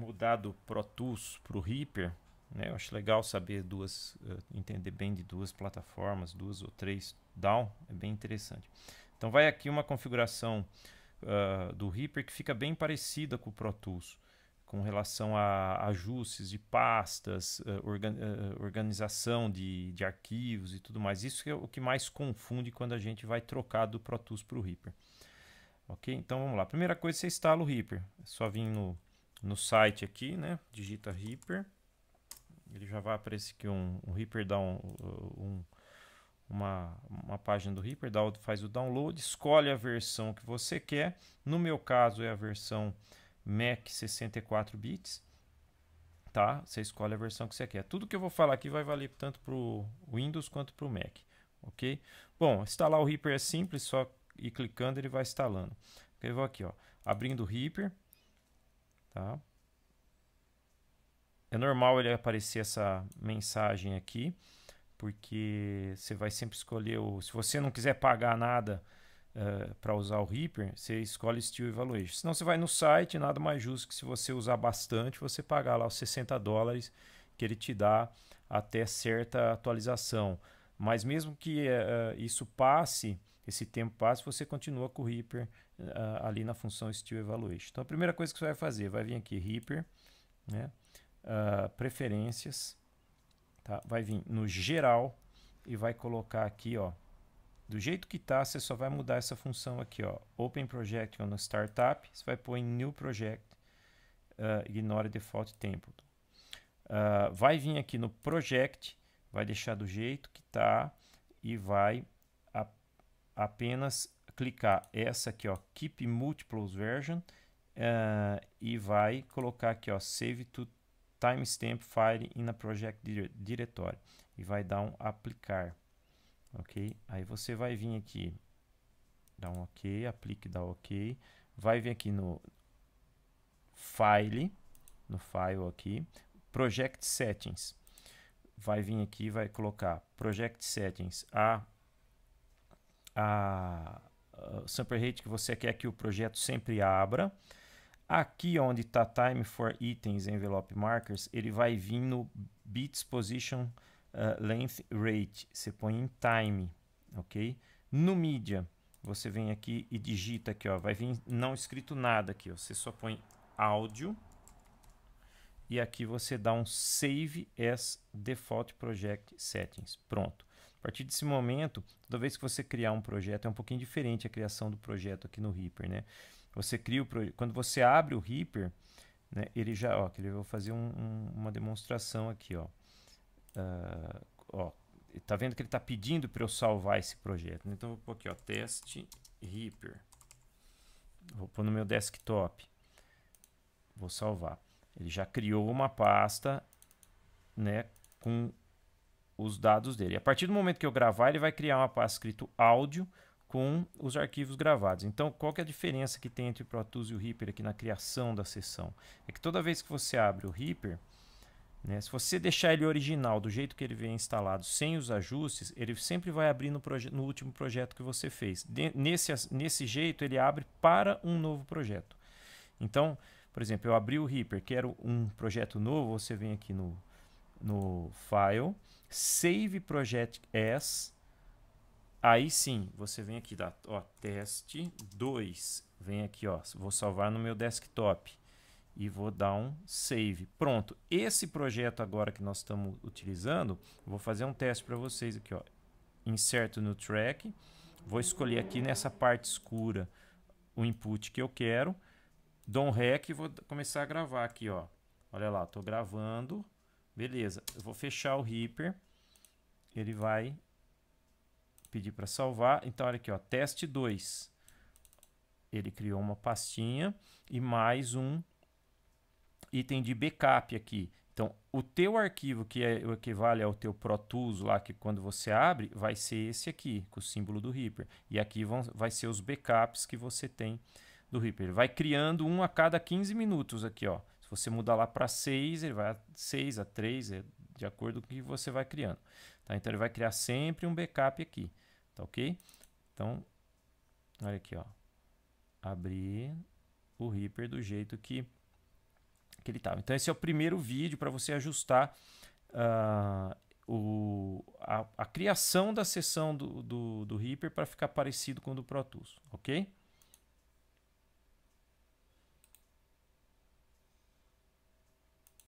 mudar do Pro Tools para o Reaper, né? Eu acho legal saber duas, eh, entender bem de duas plataformas, duas ou três down, é bem interessante. Então vai aqui uma configuração uh, do Reaper que fica bem parecida com o Pro Tools, com relação a ajustes de pastas, eh, eh, organização de, de arquivos e tudo mais. Isso é o que mais confunde quando a gente vai trocar do Pro Tools para o Reaper. Ok? Então vamos lá. Primeira coisa, você instala o Reaper. É só vir no no site aqui, né? Digita Reaper. Ele já vai aparecer aqui um, um Reaper dá um, uh, um, uma, uma página do Reaper, dá, faz o download, escolhe a versão que você quer. No meu caso é a versão Mac 64 bits. Tá? Você escolhe a versão que você quer. Tudo que eu vou falar aqui vai valer tanto para o Windows quanto para o Mac. Ok? Bom, instalar o Reaper é simples, só ir clicando ele vai instalando. Eu vou aqui, ó, abrindo o Reaper. Tá? É normal ele aparecer essa mensagem aqui, porque você vai sempre escolher o. Se você não quiser pagar nada uh, eh, para usar o Reaper, você escolhe Steel Evaluation. Senão você vai no site, nada mais justo que se você usar bastante, você pagar lá os 60 dólares que ele te dá até certa atualização. Mas mesmo que uh, isso passe, esse tempo passe, você continua com o Reaper uh, ali na função Steel Evaluation. Então a primeira coisa que você vai fazer, vai vir aqui Reaper, né? Uh, preferências, tá? vai vir no geral e vai colocar aqui, ó, do jeito que tá, você só vai mudar essa função aqui, ó, Open Project ou no Startup, você vai pôr em New Project, uh, ignore Default Template. Uh, vai vir aqui no Project, vai deixar do jeito que tá e vai apenas clicar essa aqui, ó, Keep Multiples Version, uh, e vai colocar aqui, ó, Save to Timestamp File in a Project Directory, e vai dar um aplicar, ok? Aí você vai vir aqui, dá um ok, aplique, dá ok, vai vir aqui no File, no File aqui, Project Settings, vai vir aqui vai colocar Project Settings a, a uh, ah, rate que você quer que o projeto sempre abra. Aqui onde está time for items envelope markers, ele vai vir no bits position uh, length rate. Você põe em time, ok? No media, você vem aqui e digita aqui, ó, vai vir não escrito nada aqui, ó, você só põe áudio e aqui você dá um save as default project settings. Pronto. A partir desse momento, toda vez que você criar um projeto, é um pouquinho diferente a criação do projeto aqui no Reaper, né? Você cria o projeto, quando você abre o Reaper, né, ele já, ó, que vou fazer um, um, uma demonstração aqui, ó. Uh, ó, tá vendo que ele está pedindo para eu salvar esse projeto. Né? Então eu vou pôr aqui, ó, teste Reaper. Vou pôr no meu desktop. Vou salvar. Ele já criou uma pasta, né, com os dados dele. A partir do momento que eu gravar, ele vai criar uma pasta escrito áudio com os arquivos gravados. Então, qual que é a diferença que tem entre o Pro Tools e o Reaper aqui na criação da sessão? É que toda vez que você abre o Reaper, né, se você deixar ele original, do jeito que ele vem instalado, sem os ajustes, ele sempre vai abrir no, no último projeto que você fez. De nesse, nesse jeito, ele abre para um novo projeto. Então, por exemplo, eu abri o Reaper, quero um projeto novo, você vem aqui no no File, Save Project As. Aí sim, você vem aqui, dá, ó, teste 2. Vem aqui, ó, vou salvar no meu desktop e vou dar um save. Pronto. Esse projeto agora que nós estamos utilizando, vou fazer um teste para vocês aqui, ó. Inserto no track, vou escolher aqui nessa parte escura o input que eu quero, dou um rec e vou começar a gravar aqui, ó. Olha lá, estou gravando. Beleza, eu vou fechar o Reaper. Ele vai pedir para salvar. Então, olha aqui, ó, teste 2. Ele criou uma pastinha e mais um item de backup aqui. Então, o teu arquivo, que é o equivale ao teu Protus lá, que quando você abre, vai ser esse aqui, com o símbolo do Reaper. E aqui vão, vai ser os backups que você tem do Reaper. Ele vai criando um a cada 15 minutos aqui, ó você mudar lá para 6, ele vai 6, a 3, é de acordo com o que você vai criando. Tá? Então ele vai criar sempre um backup aqui, tá ok? Então, olha aqui, ó. Abrir o Reaper do jeito que, que ele estava. Tá. Então esse é o primeiro vídeo para você ajustar uh, o, a, a, criação da sessão do, do, do Reaper para ficar parecido com o do Pro Tools, ok?